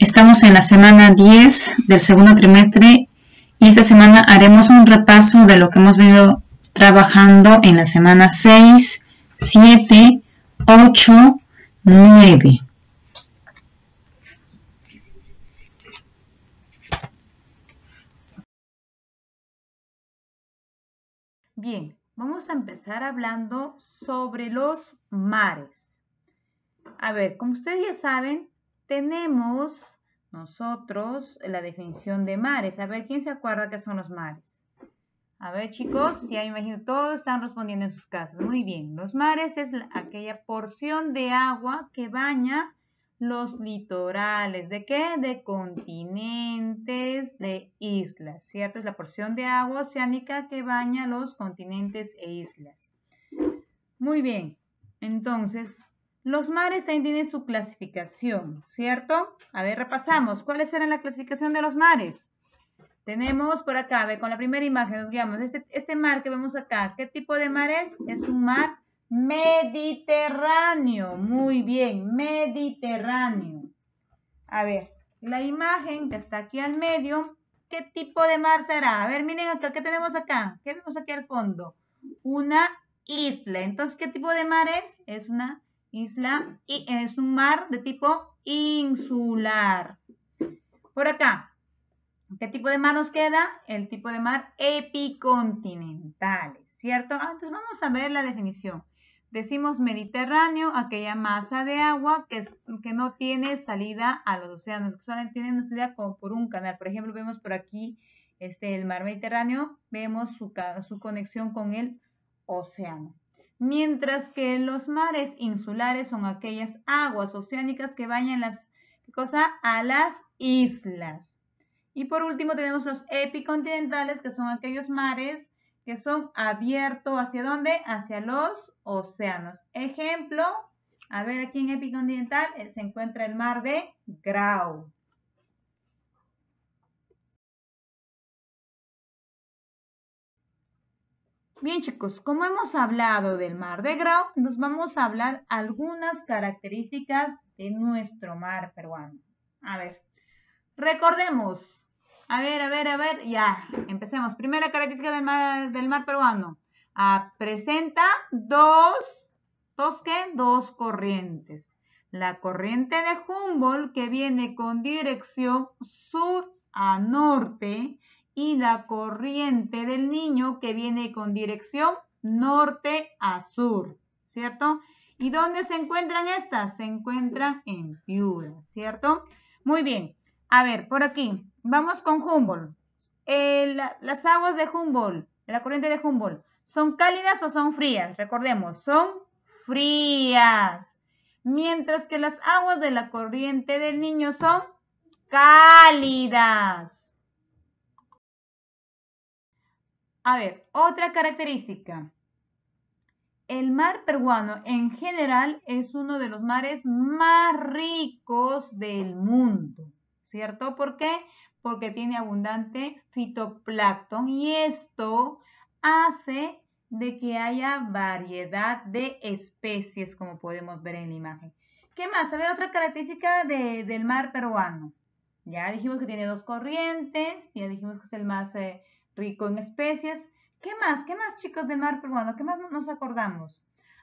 Estamos en la semana 10 del segundo trimestre y esta semana haremos un repaso de lo que hemos venido trabajando en la semana 6, 7, 8, 9. Bien, vamos a empezar hablando sobre los mares. A ver, como ustedes ya saben, tenemos nosotros la definición de mares. A ver, ¿quién se acuerda qué son los mares? A ver, chicos, ya imagino, todos están respondiendo en sus casas. Muy bien, los mares es aquella porción de agua que baña los litorales. ¿De qué? De continentes, de islas, ¿cierto? Es la porción de agua oceánica que baña los continentes e islas. Muy bien, entonces, los mares también tienen su clasificación, ¿cierto? A ver, repasamos. ¿Cuáles eran la clasificación de los mares? Tenemos por acá, a ver, con la primera imagen nos guiamos. Este, este mar que vemos acá, ¿qué tipo de mar es? Es un mar mediterráneo. Muy bien, mediterráneo. A ver, la imagen que está aquí al medio, ¿qué tipo de mar será? A ver, miren acá, ¿qué tenemos acá? ¿Qué vemos aquí al fondo? Una isla. Entonces, ¿qué tipo de mar es? Es una Isla y es un mar de tipo insular. Por acá, ¿qué tipo de mar nos queda? El tipo de mar epicontinental, ¿cierto? Ah, entonces vamos a ver la definición. Decimos Mediterráneo, aquella masa de agua que, que no tiene salida a los océanos, que solamente tiene salida por un canal. Por ejemplo, vemos por aquí este, el mar Mediterráneo, vemos su, su conexión con el océano mientras que los mares insulares son aquellas aguas oceánicas que bañan las, a las islas. Y por último tenemos los epicontinentales, que son aquellos mares que son abiertos hacia dónde? Hacia los océanos. Ejemplo, a ver aquí en epicontinental eh, se encuentra el mar de Grau. Bien chicos, como hemos hablado del mar de Grau, nos vamos a hablar algunas características de nuestro mar peruano. A ver, recordemos. A ver, a ver, a ver, ya, empecemos. Primera característica del mar, del mar peruano. Ah, presenta dos, dos, ¿qué? Dos corrientes. La corriente de Humboldt, que viene con dirección sur a norte, y la corriente del niño que viene con dirección norte a sur, ¿cierto? ¿Y dónde se encuentran estas? Se encuentran en Piura, ¿cierto? Muy bien. A ver, por aquí. Vamos con Humboldt. las aguas de Humboldt, la corriente de Humboldt, ¿son cálidas o son frías? Recordemos, son frías. Mientras que las aguas de la corriente del niño son cálidas. A ver, otra característica. El mar peruano en general es uno de los mares más ricos del mundo, ¿cierto? ¿Por qué? Porque tiene abundante fitoplancton y esto hace de que haya variedad de especies, como podemos ver en la imagen. ¿Qué más? A ver, otra característica del mar peruano. Ya dijimos que tiene dos corrientes, ya dijimos que es el más eh, rico en especies. ¿Qué más? ¿Qué más, chicos del mar peruano? ¿Qué más nos acordamos?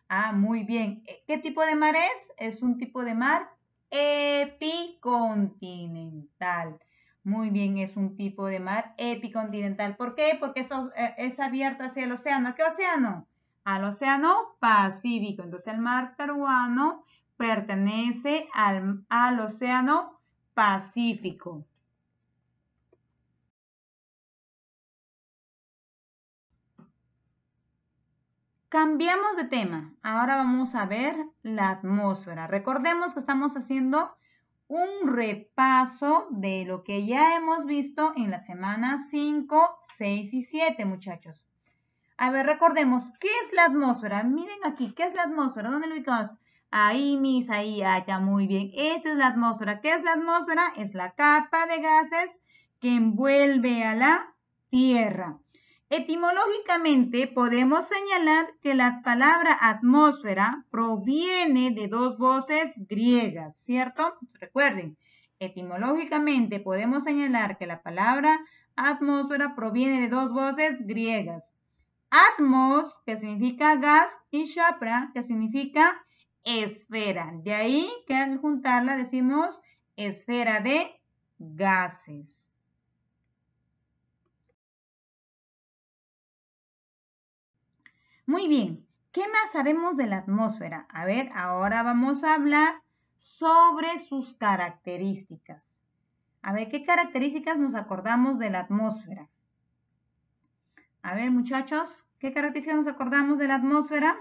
Ah, muy bien. Eh, ¿Qué tipo de mar es? Es un tipo de mar epicontinental. Muy bien, es un tipo de mar epicontinental. ¿Por qué? Porque es, eh, es abierto hacia el océano. qué océano? Al océano Pacífico. Entonces el mar peruano pertenece al océano Pacífico. Cambiamos de tema. Ahora vamos a ver la atmósfera. Recordemos que estamos haciendo un repaso de lo que ya hemos visto en la semana 5, 6 y 7, muchachos. A ver, recordemos, ¿qué es la atmósfera? Miren aquí, ¿qué es la atmósfera? ¿Dónde lo ubicamos? Ahí, mis, ahí, allá, muy bien. Esto es la atmósfera. ¿Qué es la atmósfera? Es la capa de gases que envuelve a la Tierra. Etimológicamente podemos señalar que la palabra atmósfera proviene de dos voces griegas, ¿cierto? Recuerden, etimológicamente podemos señalar que la palabra atmósfera proviene de dos voces griegas. Atmos, que significa gas, y chapra, que significa esfera. De ahí que al juntarla decimos esfera de gases. Muy bien, ¿qué más sabemos de la atmósfera? A ver, ahora vamos a hablar sobre sus características. A ver, ¿qué características nos acordamos de la atmósfera? A ver, muchachos, ¿qué características nos acordamos de la atmósfera?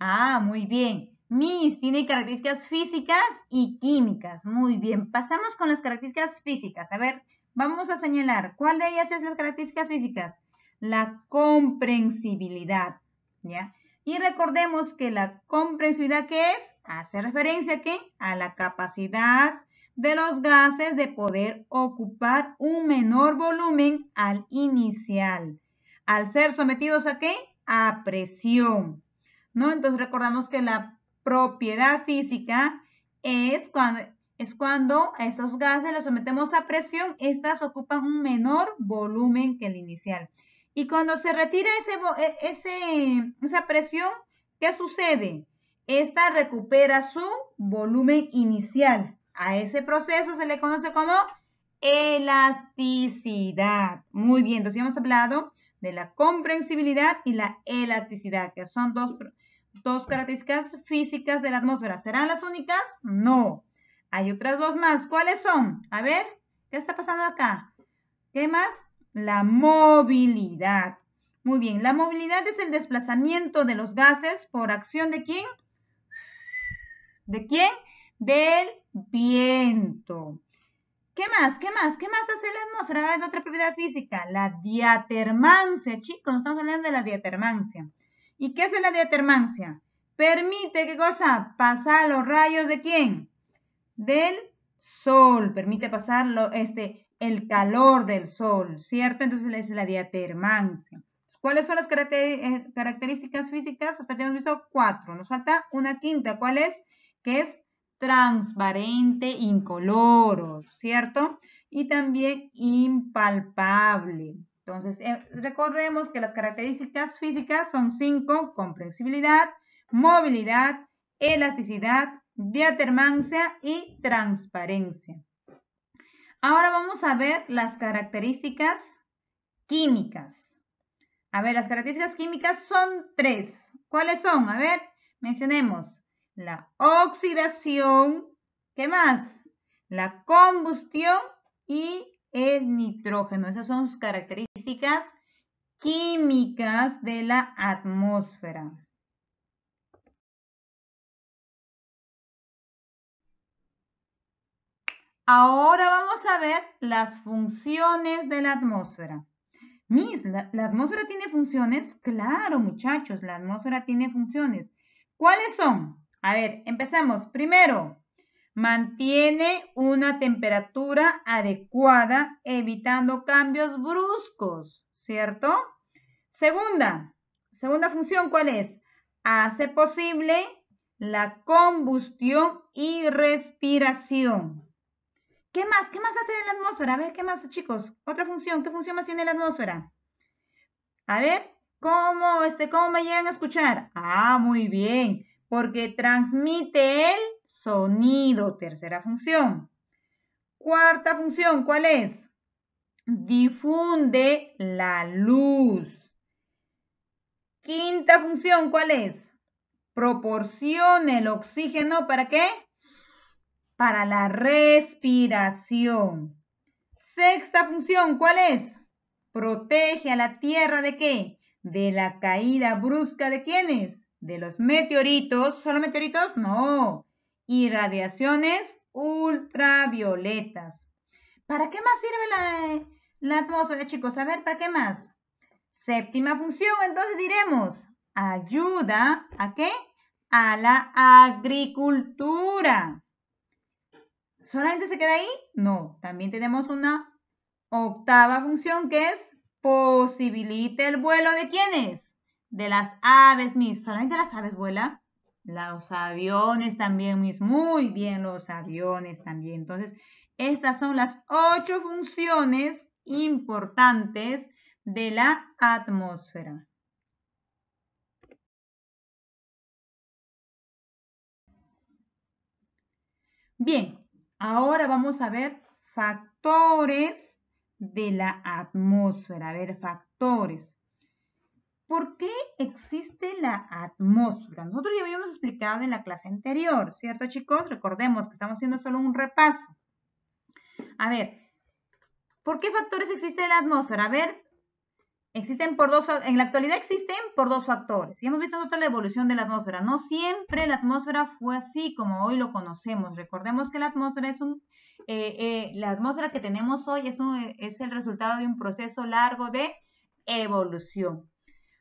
Ah, muy bien. Miss tiene características físicas y químicas. Muy bien, pasamos con las características físicas. A ver, vamos a señalar cuál de ellas es las características físicas. La comprensibilidad. Y recordemos que la comprensividad que es, hace referencia a A la capacidad de los gases de poder ocupar un menor volumen al inicial, al ser sometidos a qué? A presión, ¿no? Entonces recordamos que la propiedad física es cuando, es cuando a esos gases los sometemos a presión, estas ocupan un menor volumen que el inicial. Y cuando se retira e, ese, esa presión, ¿qué sucede? Esta recupera su volumen inicial. A ese proceso se le conoce como elasticidad. Muy bien, entonces hemos hablado de la comprensibilidad y la elasticidad, que son dos, dos características físicas de la atmósfera. ¿Serán las únicas? No. Hay otras dos más. ¿Cuáles son? A ver, ¿qué está pasando acá? ¿Qué más? La movilidad. Muy bien, la movilidad es el desplazamiento de los gases por acción de quién? ¿De quién? Del viento. ¿Qué más? ¿Qué más? ¿Qué más hace la atmósfera? Es otra propiedad física, la diatermancia, chicos, estamos hablando de la diatermancia. ¿Y qué es la diatermancia? Permite, ¿qué cosa? Pasar los rayos de quién? Del sol, permite pasar este, el calor del sol, ¿cierto? Entonces es la diatermancia. ¿Cuáles son las eh, características físicas? Hasta tenemos visto cuatro. Nos falta una quinta. ¿Cuál es? Que es transparente, incoloro, ¿cierto? Y también impalpable. Entonces, eh, recordemos que las características físicas son cinco. Comprensibilidad, movilidad, elasticidad, diatermancia y transparencia. Ahora vamos a ver las características químicas. A ver, las características químicas son tres. ¿Cuáles son? A ver, mencionemos la oxidación, ¿qué más? La combustión y el nitrógeno. Esas son sus características químicas de la atmósfera. Ahora vamos a ver las funciones de la atmósfera. Mis, ¿la, ¿la, atmósfera tiene funciones? Claro, muchachos, la atmósfera tiene funciones. ¿Cuáles son? A ver, empezamos. Primero, mantiene una temperatura adecuada, evitando cambios bruscos, ¿cierto? Segunda, segunda función, ¿cuál es? Hace posible la combustión y respiración. ¿Qué más? ¿Qué más hace en la atmósfera? A ver, ¿qué más, chicos? Otra función. ¿Qué función más tiene la atmósfera? A ver, ¿cómo, este, cómo me llegan a escuchar? Ah, muy bien. Porque transmite el sonido. Tercera función. Cuarta función, ¿cuál es? Difunde la luz. Quinta función, ¿cuál es? Proporciona el oxígeno para qué? para la respiración. Sexta función, ¿cuál es? Protege a la Tierra de qué? De la caída brusca de quiénes? De los meteoritos. ¿Solo meteoritos? No. Irradiaciones ultravioletas. ¿Para qué más sirve la, la atmósfera, chicos? A ver, ¿para qué más? Séptima función, entonces diremos, ayuda a qué? A la agricultura. ¿Solamente se queda ahí? No, también tenemos una octava función que es posibilita el vuelo de quiénes? De las aves, mis. ¿Solamente las aves vuelan? Los aviones también, mis. Muy bien, los aviones también. Entonces, estas son las ocho funciones importantes de la atmósfera. Bien, Ahora vamos a ver factores de la atmósfera. A ver, factores. ¿Por qué existe la atmósfera? Nosotros ya habíamos explicado en la clase anterior, ¿cierto chicos? Recordemos que estamos haciendo solo un repaso. A ver, ¿por qué factores existe la atmósfera? A ver, Existen por dos, en la actualidad existen por dos factores. Y hemos visto toda la evolución de la atmósfera. No siempre la atmósfera fue así como hoy lo conocemos. Recordemos que la atmósfera es un, eh, eh, la atmósfera que tenemos hoy es, es el resultado de un proceso largo de evolución.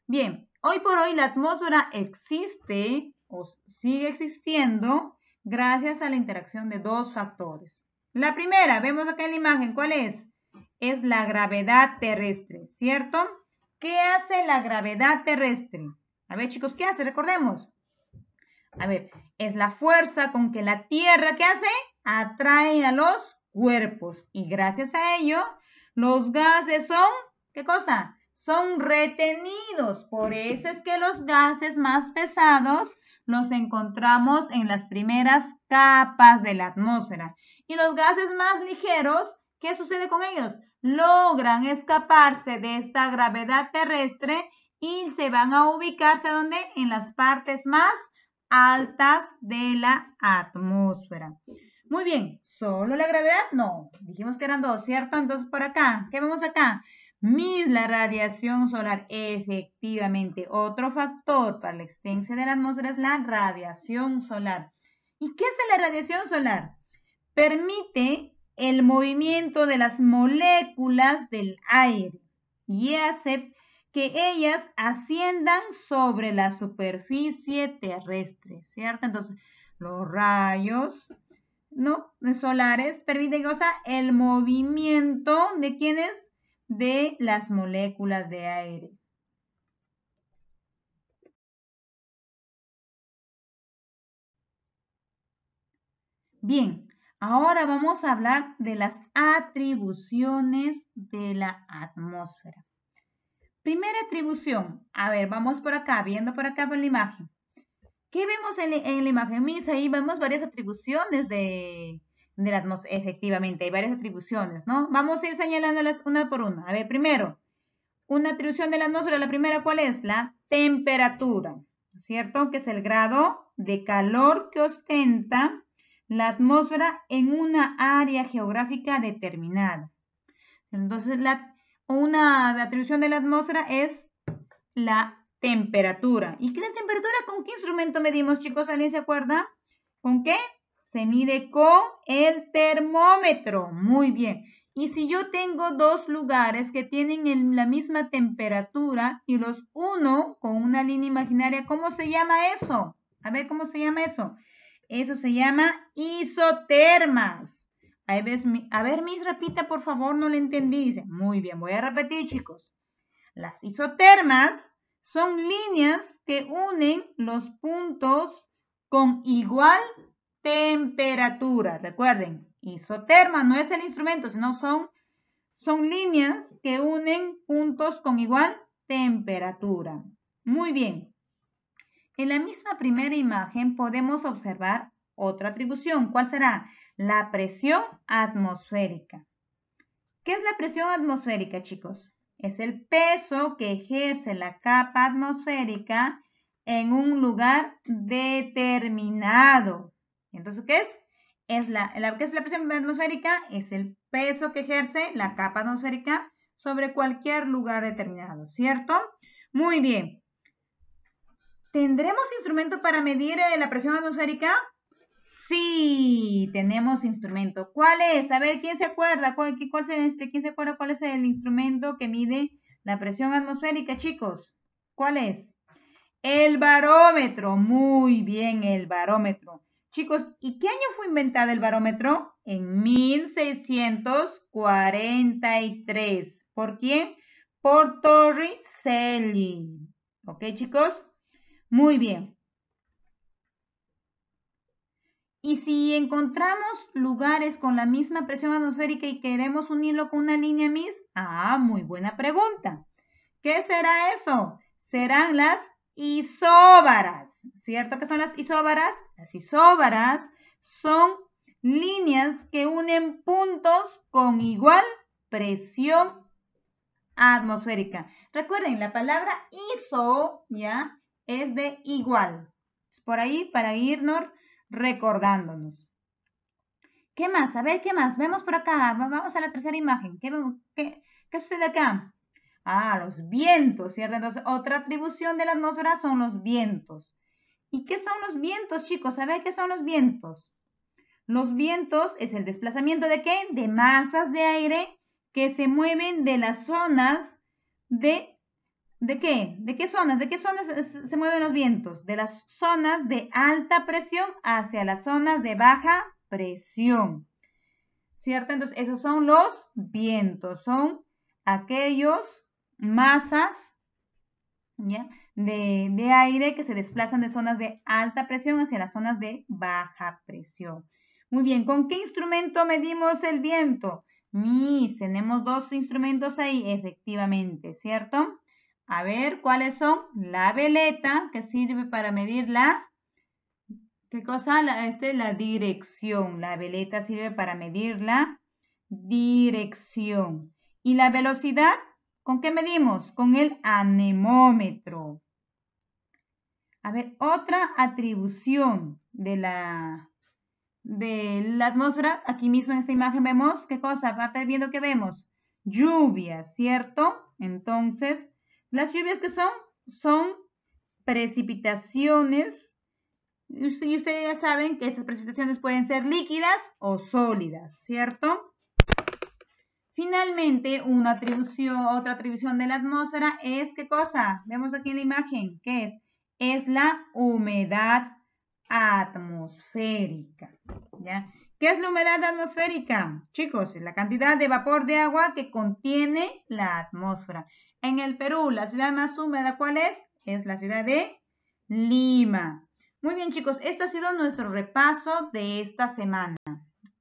Bien, hoy por hoy la atmósfera existe o sigue existiendo gracias a la interacción de dos factores. La primera, vemos acá en la imagen, ¿cuál es? Es la gravedad terrestre, ¿cierto? ¿Qué hace la gravedad terrestre? A ver, chicos, ¿qué hace? Recordemos. A ver, es la fuerza con que la Tierra, ¿qué hace? Atrae a los cuerpos. Y gracias a ello, los gases son, ¿qué cosa? Son retenidos. Por eso es que los gases más pesados los encontramos en las primeras capas de la atmósfera. Y los gases más ligeros ¿Qué sucede con ellos? Logran escaparse de esta gravedad terrestre y se van a ubicarse donde en las partes más altas de la atmósfera. Muy bien, ¿solo la gravedad? No, dijimos que eran dos, ¿cierto? Entonces por acá, ¿qué vemos acá? Mis la radiación solar. Efectivamente, otro factor para la extensión de la atmósfera es la radiación solar. ¿Y qué hace la radiación solar? Permite el movimiento de las moléculas del aire y hace que ellas asciendan sobre la superficie terrestre, ¿cierto? Entonces, los rayos ¿no? solares permiten o el movimiento de quienes de las moléculas de aire. Bien, Ahora vamos a hablar de las atribuciones de la atmósfera. Primera atribución. A ver, vamos por acá, viendo por acá por la imagen. ¿Qué vemos en, la imagen, misa Ahí vemos varias atribuciones de, de la atmósfera. Efectivamente, hay varias atribuciones, ¿no? Vamos a ir señalándolas una por una. A ver, primero, una atribución de la atmósfera, la primera, ¿cuál es? La temperatura, ¿cierto? Que es el grado de calor que ostenta la atmósfera en una área geográfica determinada. Entonces, la, una de atribución de la atmósfera es la temperatura. ¿Y qué la temperatura con qué instrumento medimos, chicos? ¿Alguien se acuerda? ¿Con qué? Se mide con el termómetro. Muy bien. Y si yo tengo dos lugares que tienen la misma temperatura y los uno con una línea imaginaria, ¿cómo se llama eso? A ver, ¿cómo se llama eso? Eso se llama isotermas. A ver, a mis repita, por favor, no le entendí. muy bien, voy a repetir, chicos. Las isotermas son líneas que unen los puntos con igual temperatura. Recuerden, isoterma no es el instrumento, sino son, son líneas que unen puntos con igual temperatura. Muy bien. En la misma primera imagen podemos observar otra atribución. ¿Cuál será? La presión atmosférica. ¿Qué es la presión atmosférica, chicos? Es el peso que ejerce la capa atmosférica en un lugar determinado. Entonces, ¿qué es? es ¿Qué es la presión atmosférica? Es el peso que ejerce la capa atmosférica sobre cualquier lugar determinado, ¿cierto? Muy bien. ¿Tendremos instrumento para medir eh, la presión atmosférica? Sí, tenemos instrumento. ¿Cuál es? A ver, ¿quién se acuerda? ¿Cuál, este, ¿Quién se acuerda cuál es el instrumento que mide la presión atmosférica, chicos? ¿Cuál es? El barómetro. Muy bien, el barómetro. Chicos, ¿y qué año fue inventado el barómetro? En 1643. ¿Por quién? Por Torricelli. ¿Ok, chicos? Muy bien. Y si encontramos lugares con la misma presión atmosférica y queremos unirlo con una línea MIS, ah, muy buena pregunta. ¿Qué será eso? Serán las isóbaras, ¿cierto que son las isóbaras? Las isóbaras son líneas que unen puntos con igual presión atmosférica. Recuerden, la palabra iso, ¿ya? es de igual. Por ahí para irnos recordándonos. ¿Qué más? A ver, ¿qué más? Vemos por acá. Vamos a la tercera imagen. ¿Qué, qué, qué sucede acá? Ah, los vientos, ¿cierto? Entonces, otra atribución de la atmósfera son los vientos. ¿Y qué son los vientos, chicos? A ver, ¿qué son los vientos? Los vientos es el desplazamiento de qué? De masas de aire que se mueven de las zonas de ¿De qué? ¿De qué zonas? ¿De qué zonas se mueven los vientos? De las zonas de alta presión hacia las zonas de baja presión. ¿Cierto? Entonces, esos son los vientos, son aquellos masas de, aire que se desplazan de zonas de alta presión hacia las zonas de baja presión. Muy bien, ¿con qué instrumento medimos el viento? Mis, tenemos dos instrumentos ahí, efectivamente, ¿cierto? A ver, ¿cuáles son? La veleta, que sirve para medir la... ¿Qué cosa? La, este, la dirección. La veleta sirve para medir la dirección. ¿Y la velocidad? ¿Con qué medimos? Con el anemómetro. A ver, otra atribución de la, de la atmósfera. Aquí mismo en esta imagen vemos, ¿qué cosa? Aparte viendo que vemos lluvia, ¿cierto? Entonces, las lluvias que son, son precipitaciones. Y ustedes ya saben que estas precipitaciones pueden ser líquidas o sólidas, ¿cierto? Finalmente, una atribución, otra atribución de la atmósfera es, ¿qué cosa? Vemos aquí en la imagen, ¿qué es? Es la humedad atmosférica, ¿ya? ¿Qué es la humedad atmosférica? Chicos, es la cantidad de vapor de agua que contiene la atmósfera. En el Perú, la ciudad más húmeda, ¿cuál es? Es la ciudad de Lima. Muy bien, chicos, esto ha sido nuestro repaso de esta semana.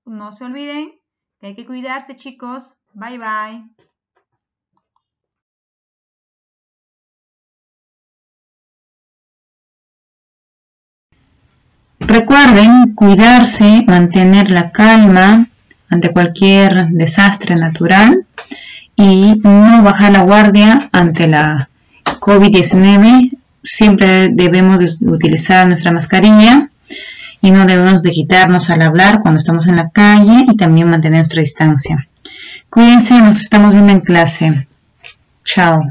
No se olviden que hay que cuidarse, chicos. Bye, bye. Recuerden cuidarse, mantener la calma ante cualquier desastre natural y no bajar la guardia ante la COVID-19. Siempre debemos utilizar nuestra mascarilla y no debemos de quitarnos al hablar cuando estamos en la calle y también mantener nuestra distancia. Cuídense, nos estamos viendo en clase. Chao.